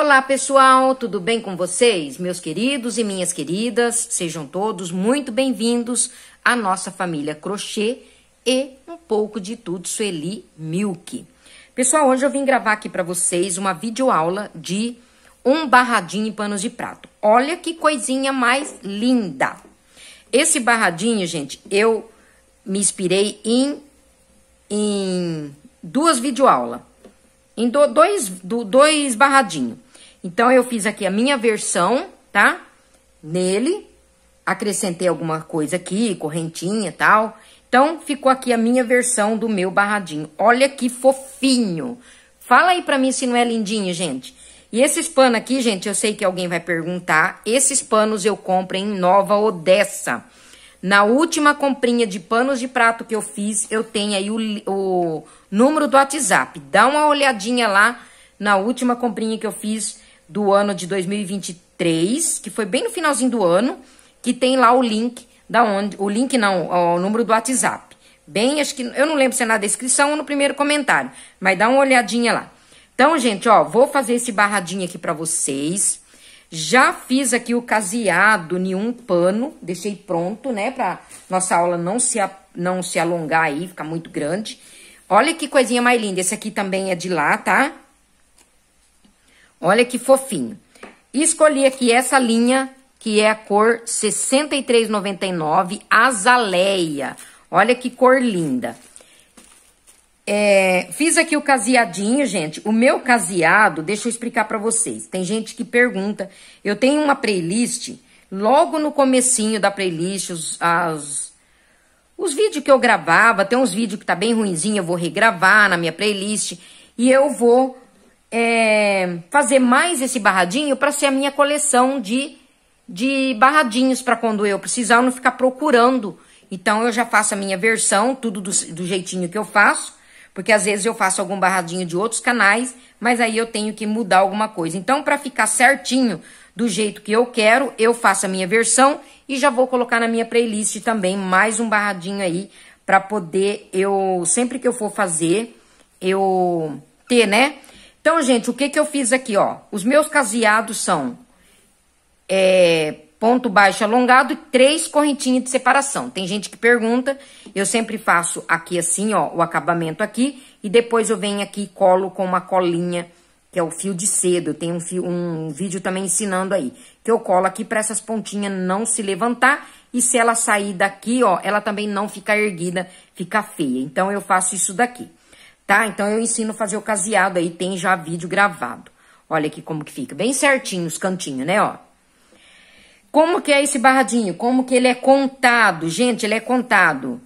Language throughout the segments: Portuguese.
Olá, pessoal, tudo bem com vocês? Meus queridos e minhas queridas, sejam todos muito bem-vindos à nossa família crochê e um pouco de tudo Sueli Milk. Pessoal, hoje eu vim gravar aqui para vocês uma videoaula de um barradinho em panos de prato. Olha que coisinha mais linda! Esse barradinho, gente, eu me inspirei em, em duas videoaulas em do, dois, do, dois barradinhos. Então, eu fiz aqui a minha versão, tá? Nele, acrescentei alguma coisa aqui, correntinha e tal. Então, ficou aqui a minha versão do meu barradinho. Olha que fofinho! Fala aí pra mim se não é lindinho, gente. E esses panos aqui, gente, eu sei que alguém vai perguntar. Esses panos eu compro em Nova Odessa. Na última comprinha de panos de prato que eu fiz, eu tenho aí o, o número do WhatsApp. Dá uma olhadinha lá na última comprinha que eu fiz do ano de 2023, que foi bem no finalzinho do ano, que tem lá o link da onde, o link não, o número do WhatsApp. Bem, acho que eu não lembro se é na descrição ou no primeiro comentário, mas dá uma olhadinha lá. Então, gente, ó, vou fazer esse barradinho aqui para vocês. Já fiz aqui o caseado em um pano, deixei pronto, né, para nossa aula não se não se alongar aí, ficar muito grande. Olha que coisinha mais linda, esse aqui também é de lá, tá? Olha que fofinho. Escolhi aqui essa linha, que é a cor 63,99 Azaleia. Olha que cor linda. É, fiz aqui o caseadinho, gente. O meu caseado, deixa eu explicar para vocês. Tem gente que pergunta. Eu tenho uma playlist, logo no comecinho da playlist, os, as, os vídeos que eu gravava, tem uns vídeos que tá bem ruinzinho, eu vou regravar na minha playlist. E eu vou é, fazer mais esse barradinho para ser a minha coleção de, de barradinhos para quando eu precisar eu não ficar procurando. Então eu já faço a minha versão, tudo do, do jeitinho que eu faço, porque às vezes eu faço algum barradinho de outros canais, mas aí eu tenho que mudar alguma coisa. Então para ficar certinho do jeito que eu quero, eu faço a minha versão e já vou colocar na minha playlist também mais um barradinho aí para poder eu sempre que eu for fazer eu ter, né? Então, gente, o que, que eu fiz aqui, ó? Os meus caseados são é, ponto baixo alongado e três correntinhas de separação. Tem gente que pergunta, eu sempre faço aqui assim, ó, o acabamento aqui. E depois eu venho aqui e colo com uma colinha, que é o fio de cedo. Tem um, fio, um vídeo também ensinando aí. Que eu colo aqui para essas pontinhas não se levantar. E se ela sair daqui, ó, ela também não fica erguida, fica feia. Então, eu faço isso daqui tá? Então, eu ensino a fazer o caseado aí, tem já vídeo gravado. Olha aqui como que fica, bem certinho os cantinhos, né, ó. Como que é esse barradinho? Como que ele é contado? Gente, ele é contado.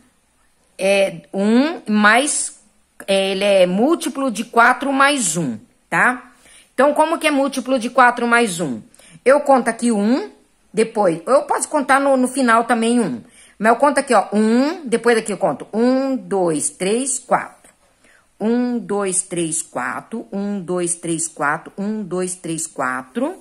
É um mais, é, ele é múltiplo de 4 mais 1, tá? Então, como que é múltiplo de 4 mais 1? Eu conto aqui 1, depois, eu posso contar no, no final também 1. mas eu conto aqui, ó, 1, depois daqui eu conto 1, 2, 3, 4. Um, dois, três, quatro. Um, dois, três, quatro. Um, dois, três, quatro.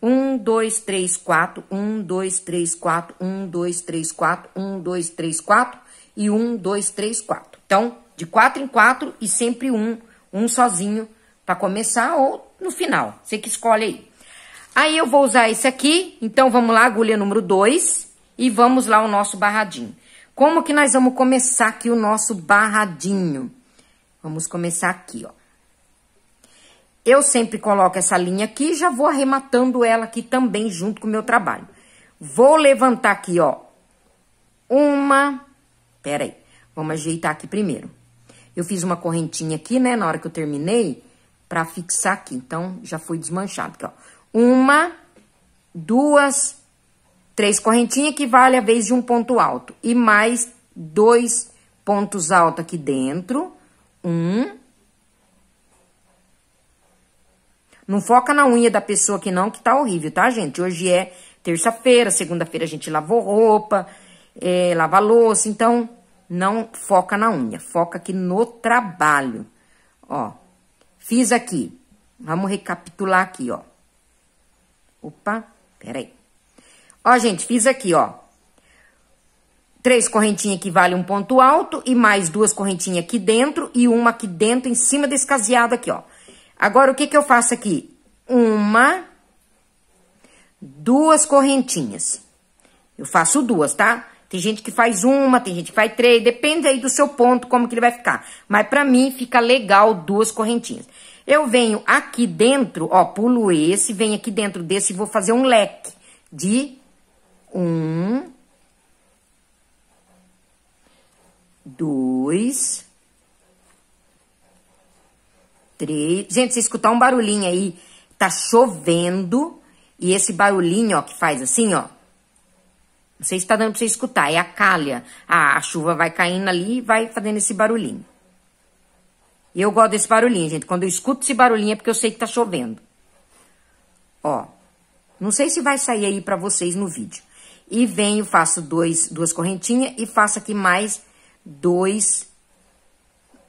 Um, dois, três, quatro. Um, dois, três, quatro. Um, dois, três, quatro. Um, dois, três, quatro. E um, dois, três, quatro. Então, de quatro em quatro e sempre um, um sozinho para começar ou no final. Você que escolhe aí. Aí eu vou usar esse aqui. Então, vamos lá, agulha número dois. E vamos lá o nosso barradinho. Como que nós vamos começar aqui o nosso barradinho? Vamos começar aqui, ó. Eu sempre coloco essa linha aqui e já vou arrematando ela aqui também junto com o meu trabalho. Vou levantar aqui, ó, uma... Pera aí, vamos ajeitar aqui primeiro. Eu fiz uma correntinha aqui, né, na hora que eu terminei, pra fixar aqui. Então, já foi desmanchado aqui, ó. Uma, duas, três correntinhas que vale a vez de um ponto alto. E mais dois pontos altos aqui dentro um. Não foca na unha da pessoa aqui não, que tá horrível, tá, gente? Hoje é terça-feira, segunda-feira a gente lavou roupa, é, lava louça, então não foca na unha, foca aqui no trabalho. Ó, fiz aqui, vamos recapitular aqui, ó. Opa, peraí. Ó, gente, fiz aqui, ó três correntinhas que vale um ponto alto e mais duas correntinhas aqui dentro e uma aqui dentro em cima desse caseado aqui, ó. Agora, o que que eu faço aqui? Uma, duas correntinhas. Eu faço duas, tá? Tem gente que faz uma, tem gente que faz três, depende aí do seu ponto, como que ele vai ficar. Mas pra mim, fica legal duas correntinhas. Eu venho aqui dentro, ó, pulo esse, venho aqui dentro desse e vou fazer um leque de um, dois, três. Gente, se escutar um barulhinho aí, tá chovendo. E esse barulhinho, ó, que faz assim, ó. Não sei se tá dando pra você escutar, é a calha. Ah, a chuva vai caindo ali e vai fazendo esse barulhinho. E eu gosto desse barulhinho, gente. Quando eu escuto esse barulhinho é porque eu sei que tá chovendo. Ó, não sei se vai sair aí pra vocês no vídeo. E venho, faço dois, duas correntinhas e faço aqui mais dois,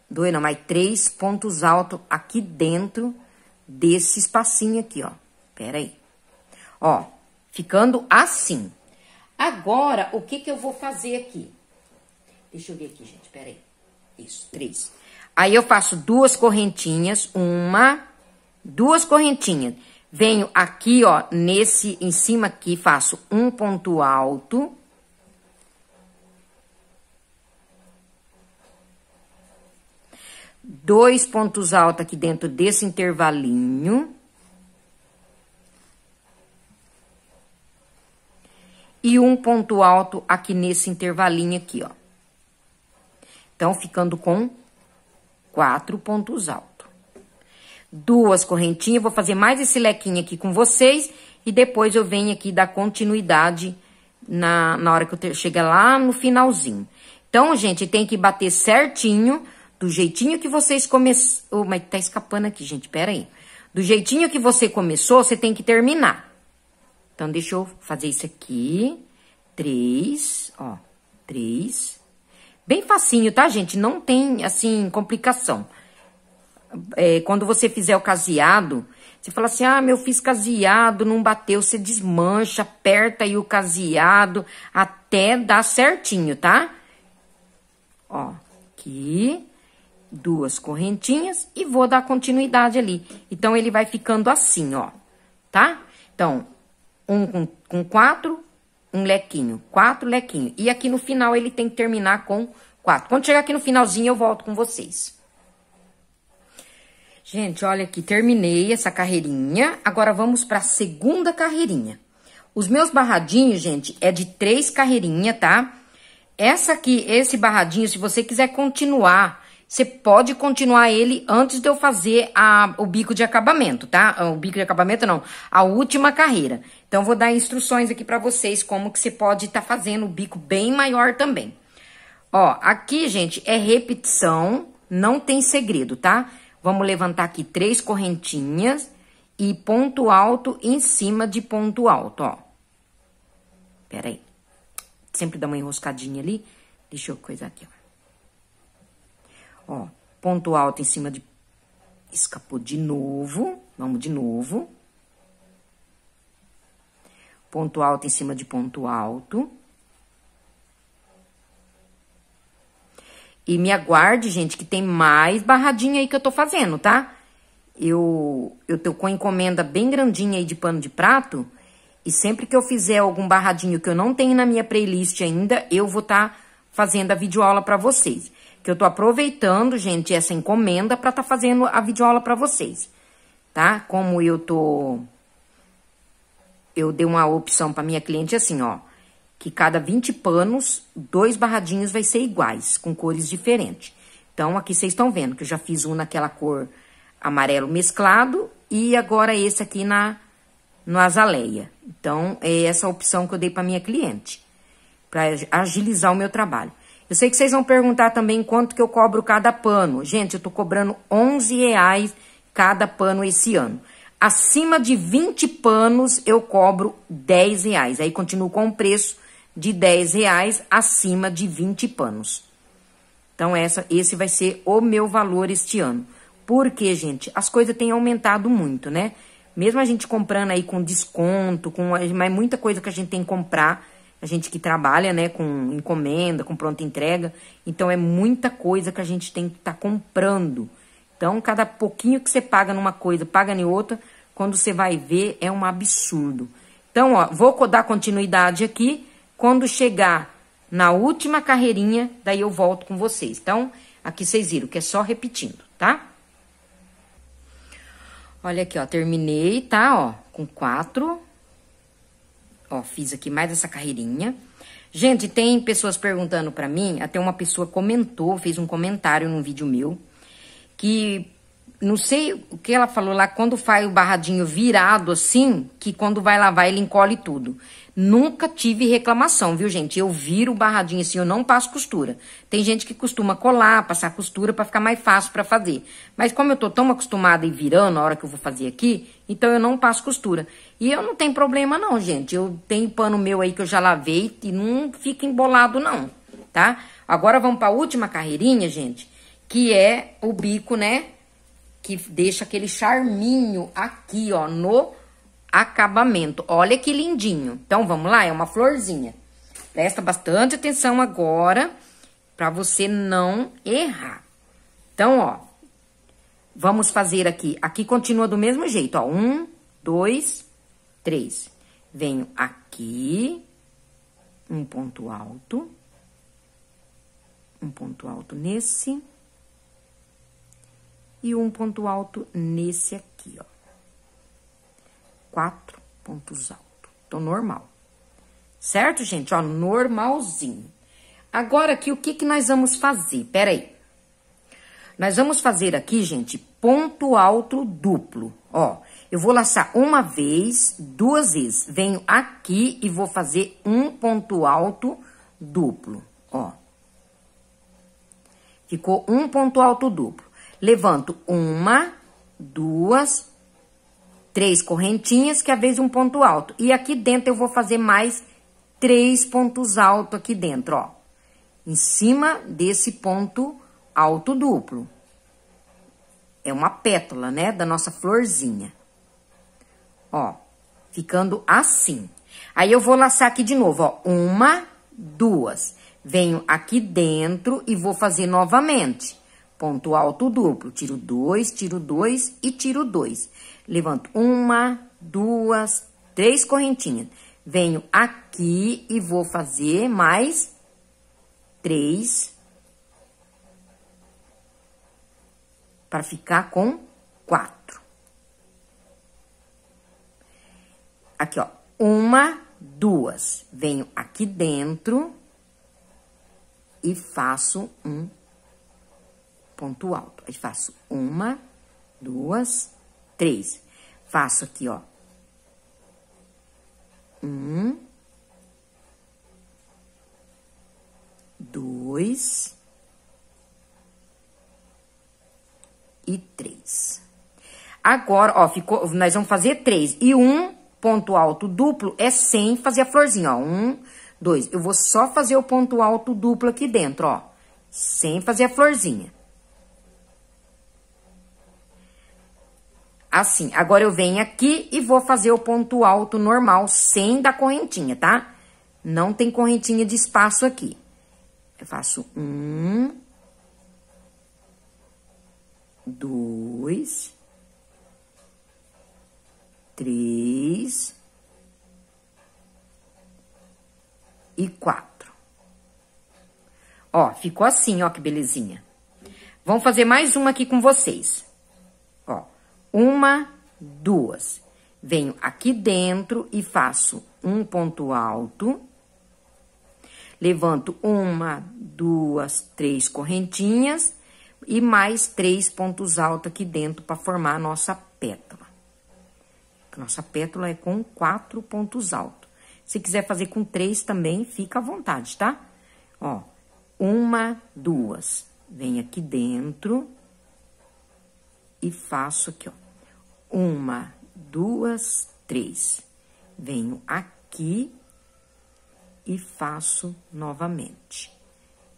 dois não, mais três pontos altos aqui dentro desse espacinho aqui, ó. Pera aí. Ó, ficando assim. Agora, o que que eu vou fazer aqui? Deixa eu ver aqui, gente, pera aí. Isso, três. Aí, eu faço duas correntinhas, uma, duas correntinhas. Venho aqui, ó, nesse, em cima aqui, faço um ponto alto dois pontos altos aqui dentro desse intervalinho. E um ponto alto aqui nesse intervalinho aqui, ó. Então, ficando com quatro pontos altos. Duas correntinhas, vou fazer mais esse lequinho aqui com vocês. E depois eu venho aqui dar continuidade na, na hora que eu chegar lá no finalzinho. Então, gente, tem que bater certinho do jeitinho que vocês começaram. Oh, mas tá escapando aqui, gente, pera aí. Do jeitinho que você começou, você tem que terminar. Então, deixa eu fazer isso aqui. Três, ó, três. Bem facinho, tá, gente? Não tem, assim, complicação. É, quando você fizer o caseado, você fala assim, ah, meu, fiz caseado, não bateu. Você desmancha, aperta aí o caseado até dar certinho, tá? Ó, aqui duas correntinhas e vou dar continuidade ali. Então, ele vai ficando assim, ó, tá? Então, um com, com quatro, um lequinho, quatro lequinho. E aqui no final, ele tem que terminar com quatro. Quando chegar aqui no finalzinho, eu volto com vocês. Gente, olha aqui, terminei essa carreirinha. Agora, vamos para a segunda carreirinha. Os meus barradinhos, gente, é de três carreirinhas, tá? Essa aqui, esse barradinho, se você quiser continuar você pode continuar ele antes de eu fazer a, o bico de acabamento, tá? Ah, o bico de acabamento não, a última carreira. Então, vou dar instruções aqui para vocês como que você pode estar tá fazendo o bico bem maior também. Ó, aqui, gente, é repetição, não tem segredo, tá? Vamos levantar aqui três correntinhas e ponto alto em cima de ponto alto, ó. Pera aí. Sempre dá uma enroscadinha ali. Deixa eu coisar aqui, ó. Ó, ponto alto em cima de... Escapou de novo. Vamos de novo. Ponto alto em cima de ponto alto. E me aguarde, gente, que tem mais barradinha aí que eu tô fazendo, tá? Eu, eu tô com encomenda bem grandinha aí de pano de prato. E sempre que eu fizer algum barradinho que eu não tenho na minha playlist ainda, eu vou estar tá fazendo a videoaula para vocês que eu tô aproveitando, gente, essa encomenda para tá fazendo a videoaula para vocês, tá? Como eu tô eu dei uma opção para minha cliente assim, ó, que cada 20 panos, dois barradinhos vai ser iguais, com cores diferentes. Então, aqui vocês estão vendo que eu já fiz um naquela cor amarelo mesclado e agora esse aqui na no azaleia. Então, é essa opção que eu dei para minha cliente, para agilizar o meu trabalho. Eu sei que vocês vão perguntar também quanto que eu cobro cada pano. Gente, eu tô cobrando 11 reais cada pano esse ano. Acima de 20 panos, eu cobro 10 reais. Aí continuo com o preço de 10 reais acima de 20 panos. Então, essa, esse vai ser o meu valor este ano. Porque, gente, as coisas têm aumentado muito, né? Mesmo a gente comprando aí com desconto, com mas muita coisa que a gente tem que comprar, a gente que trabalha, né, com encomenda, com pronta entrega. Então é muita coisa que a gente tem que estar tá comprando. Então, cada pouquinho que você paga numa coisa, paga em outra, quando você vai ver, é um absurdo. Então, ó, vou dar continuidade aqui. Quando chegar na última carreirinha, daí eu volto com vocês. Então, aqui vocês viram que é só repetindo, tá? Olha aqui, ó, terminei, tá, ó, com quatro, Ó, fiz aqui mais essa carreirinha. Gente, tem pessoas perguntando para mim, até uma pessoa comentou, fez um comentário num vídeo meu, que não sei o que ela falou lá, quando faz o barradinho virado assim, que quando vai lavar ele encolhe tudo. Nunca tive reclamação, viu, gente? Eu viro o barradinho assim, eu não passo costura. Tem gente que costuma colar, passar costura para ficar mais fácil para fazer. Mas como eu tô tão acostumada e virando a hora que eu vou fazer aqui, então eu não passo costura. E eu não tenho problema não, gente. Eu tenho pano meu aí que eu já lavei e não fica embolado não, tá? Agora vamos para a última carreirinha, gente, que é o bico, né? que deixa aquele charminho aqui, ó, no acabamento. Olha que lindinho. Então, vamos lá, é uma florzinha. Presta bastante atenção agora para você não errar. Então, ó, vamos fazer aqui. Aqui continua do mesmo jeito, ó. Um, dois, três. Venho aqui, um ponto alto, um ponto alto nesse e um ponto alto nesse aqui, ó. Quatro pontos altos. Tô então, normal. Certo, gente? Ó, normalzinho. Agora aqui, o que que nós vamos fazer? Pera aí. Nós vamos fazer aqui, gente, ponto alto duplo, ó. Eu vou laçar uma vez, duas vezes. Venho aqui e vou fazer um ponto alto duplo, ó. Ficou um ponto alto duplo. Levanto uma, duas, três correntinhas, que é a vez um ponto alto. E aqui dentro eu vou fazer mais três pontos altos aqui dentro, ó. Em cima desse ponto alto duplo. É uma pétala, né, da nossa florzinha. Ó, ficando assim. Aí eu vou laçar aqui de novo, ó, uma, duas. Venho aqui dentro e vou fazer novamente. Ponto alto duplo, tiro dois, tiro dois e tiro dois. Levanto uma, duas, três correntinhas. Venho aqui e vou fazer mais três. Para ficar com quatro. Aqui, ó. Uma, duas. Venho aqui dentro e faço um ponto alto. Aí faço uma, duas, três. Faço aqui, ó. Um, dois e três. Agora, ó, ficou, nós vamos fazer três. E um ponto alto duplo é sem fazer a florzinha, ó. Um, dois. Eu vou só fazer o ponto alto duplo aqui dentro, ó. Sem fazer a florzinha. assim. Agora eu venho aqui e vou fazer o ponto alto normal, sem da correntinha, tá? Não tem correntinha de espaço aqui. Eu faço um, dois, três e quatro. Ó, ficou assim, ó, que belezinha. Vamos fazer mais uma aqui com vocês. Uma, duas. Venho aqui dentro e faço um ponto alto. Levanto uma, duas, três correntinhas e mais três pontos altos aqui dentro para formar a nossa pétala. Nossa pétala é com quatro pontos altos. Se quiser fazer com três também, fica à vontade, tá? Ó, uma, duas. venho aqui dentro e faço aqui, ó. Uma, duas, três. Venho aqui e faço novamente.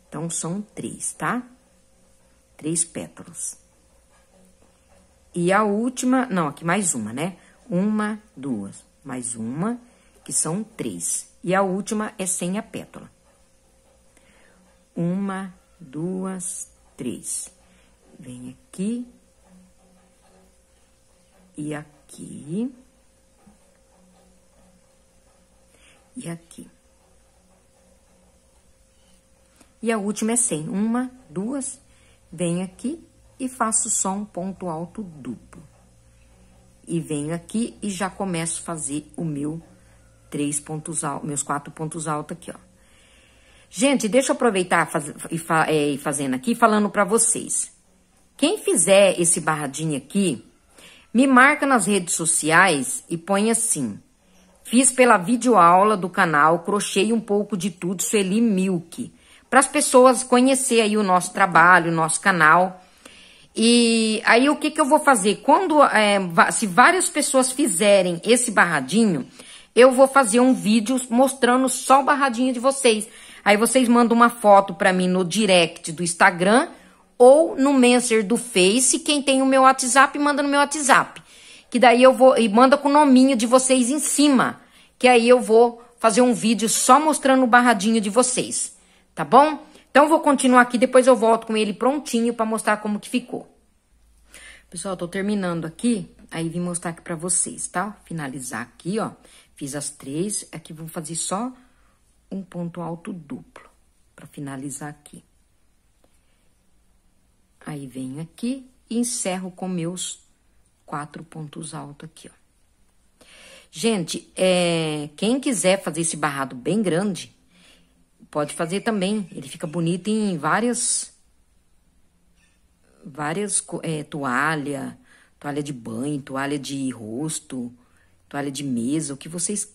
Então, são três, tá? Três pétalas. E a última, não, aqui mais uma, né? Uma, duas, mais uma, que são três. E a última é sem a pétala. Uma, duas, três. Vem aqui e aqui. E aqui. E a última é sem Uma, duas, venho aqui e faço só um ponto alto duplo. E venho aqui e já começo a fazer o meu três pontos altos, meus quatro pontos altos aqui, ó. Gente, deixa eu aproveitar faz, e, fa, é, fazendo aqui, falando para vocês. Quem fizer esse barradinho aqui, me marca nas redes sociais e põe assim. Fiz pela videoaula do canal Crochei um pouco de tudo Sueli Milk, para as pessoas conhecer aí o nosso trabalho, o nosso canal. E aí o que, que eu vou fazer? Quando é, se várias pessoas fizerem esse barradinho, eu vou fazer um vídeo mostrando só o barradinho de vocês. Aí vocês mandam uma foto para mim no direct do Instagram ou no Messenger do Face. Quem tem o meu WhatsApp, manda no meu WhatsApp. Que daí eu vou. E manda com o nominho de vocês em cima. Que aí eu vou fazer um vídeo só mostrando o barradinho de vocês. Tá bom? Então vou continuar aqui, depois eu volto com ele prontinho para mostrar como que ficou. Pessoal, tô terminando aqui, aí vim mostrar aqui para vocês, tá? Finalizar aqui, ó. Fiz as três, aqui vou fazer só um ponto alto duplo para finalizar aqui. Aí venho aqui e encerro com meus quatro pontos altos aqui, ó. Gente, é, quem quiser fazer esse barrado bem grande, pode fazer também. Ele fica bonito em várias, várias é, toalha, toalha de banho, toalha de rosto, toalha de mesa, o que vocês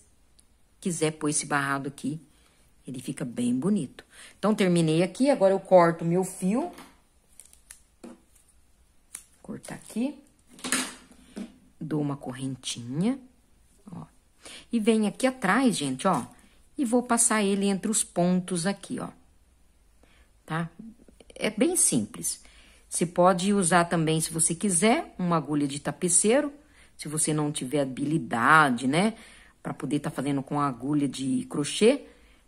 quiser pôr esse barrado aqui, ele fica bem bonito. Então, terminei aqui, agora eu corto meu fio cortar aqui. Dou uma correntinha, ó. E venho aqui atrás, gente, ó. E vou passar ele entre os pontos aqui, ó. Tá? É bem simples. Você pode usar também, se você quiser, uma agulha de tapeceiro. Se você não tiver habilidade, né? Pra poder estar tá fazendo com agulha de crochê.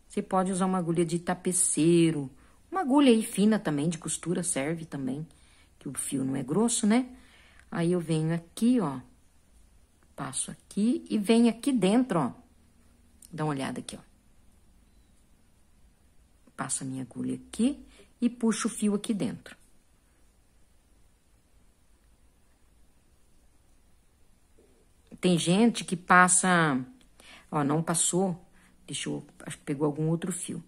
Você pode usar uma agulha de tapeceiro. Uma agulha aí fina também, de costura, serve também que o fio não é grosso, né? Aí eu venho aqui, ó, passo aqui e venho aqui dentro, ó. Dá uma olhada aqui, ó. Passo a minha agulha aqui e puxo o fio aqui dentro. Tem gente que passa, ó, não passou, deixa eu, acho que pegou algum outro fio.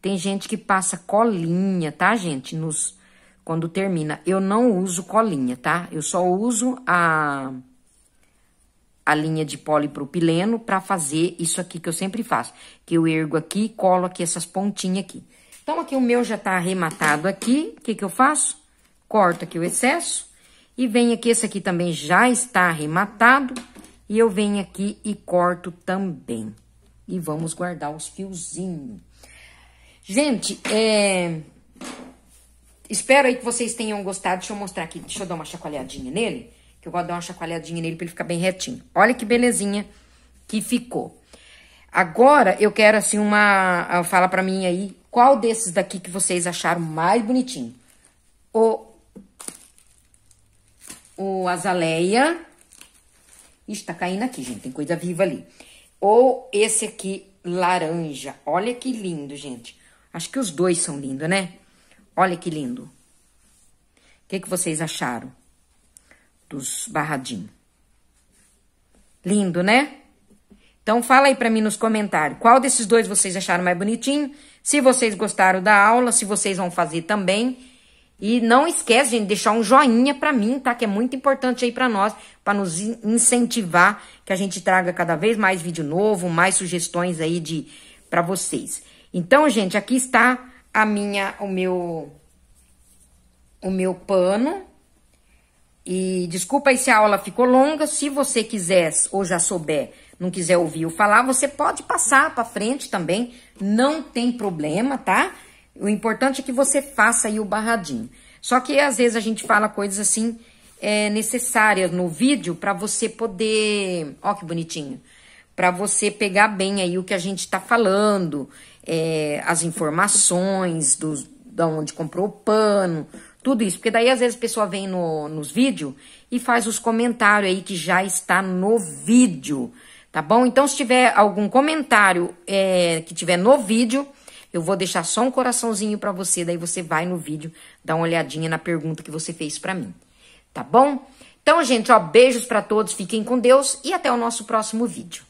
Tem gente que passa colinha, tá, gente? Nos, quando termina. Eu não uso colinha, tá? Eu só uso a, a linha de polipropileno para fazer isso aqui que eu sempre faço. Que eu ergo aqui e colo aqui essas pontinhas aqui. Então, aqui o meu já tá arrematado aqui. O que que eu faço? Corto aqui o excesso. E venho aqui, esse aqui também já está arrematado. E eu venho aqui e corto também. E vamos guardar os fiozinhos. Gente, é... Espero aí que vocês tenham gostado. Deixa eu mostrar aqui. Deixa eu dar uma chacoalhadinha nele. Que eu gosto de dar uma chacoalhadinha nele pra ele ficar bem retinho. Olha que belezinha que ficou. Agora eu quero, assim, uma... Ah, fala pra mim aí qual desses daqui que vocês acharam mais bonitinho. O... O azaleia. Ixi, tá caindo aqui, gente. Tem coisa viva ali. Ou esse aqui, laranja. Olha que lindo, gente. Acho que os dois são lindos, né? Olha que lindo. O que, que vocês acharam dos barradinhos? Lindo, né? Então fala aí para mim nos comentários, qual desses dois vocês acharam mais bonitinho? Se vocês gostaram da aula, se vocês vão fazer também. E não esquece, gente, de deixar um joinha para mim, tá? Que é muito importante aí para nós, para nos incentivar que a gente traga cada vez mais vídeo novo, mais sugestões aí de para vocês. Então, gente, aqui está a minha, o meu, o meu pano. E desculpa aí se a aula ficou longa. Se você quiser ou já souber, não quiser ouvir ou falar, você pode passar para frente também. Não tem problema, tá? O importante é que você faça aí o barradinho. Só que às vezes a gente fala coisas assim é, necessárias no vídeo para você poder. Ó, que bonitinho. Para você pegar bem aí o que a gente está falando é, as informações dos, da onde comprou o pano, tudo isso. Porque daí, às vezes, a pessoa vem no, nos vídeos e faz os comentários aí que já está no vídeo, tá bom? Então, se tiver algum comentário é, que tiver no vídeo, eu vou deixar só um coraçãozinho para você, daí você vai no vídeo, dá uma olhadinha na pergunta que você fez para mim, tá bom? Então, gente, ó, beijos para todos, fiquem com Deus e até o nosso próximo vídeo.